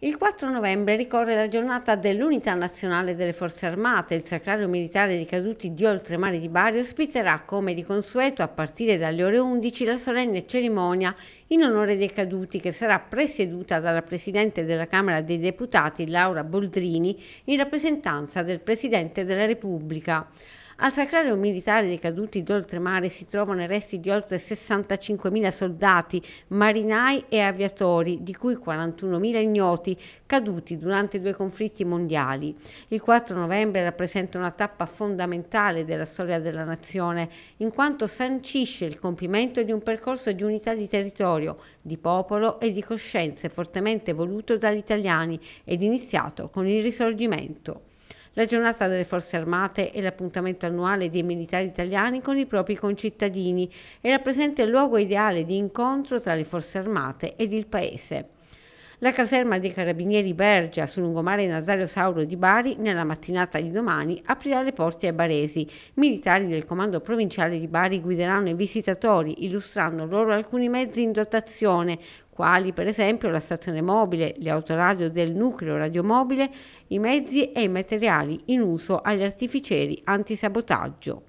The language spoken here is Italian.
Il 4 novembre ricorre la giornata dell'Unità Nazionale delle Forze Armate. Il Sacrario Militare dei Caduti di Oltremare di Bari ospiterà, come di consueto, a partire dalle ore 11 la solenne cerimonia in onore dei caduti che sarà presieduta dalla Presidente della Camera dei Deputati Laura Boldrini in rappresentanza del Presidente della Repubblica. Al sacrario militare dei caduti d'oltremare si trovano i resti di oltre 65.000 soldati, marinai e aviatori, di cui 41.000 ignoti, caduti durante due conflitti mondiali. Il 4 novembre rappresenta una tappa fondamentale della storia della nazione, in quanto sancisce il compimento di un percorso di unità di territorio, di popolo e di coscienze fortemente voluto dagli italiani ed iniziato con il risorgimento la giornata delle forze armate è l'appuntamento annuale dei militari italiani con i propri concittadini e rappresenta il luogo ideale di incontro tra le forze armate ed il paese la caserma dei carabinieri Bergia sul lungomare Nazario Sauro di Bari nella mattinata di domani aprirà le porte ai baresi. Militari del comando provinciale di Bari guideranno i visitatori illustrando loro alcuni mezzi in dotazione quali per esempio la stazione mobile, le autoradio del nucleo radiomobile, i mezzi e i materiali in uso agli artificieri antisabotaggio.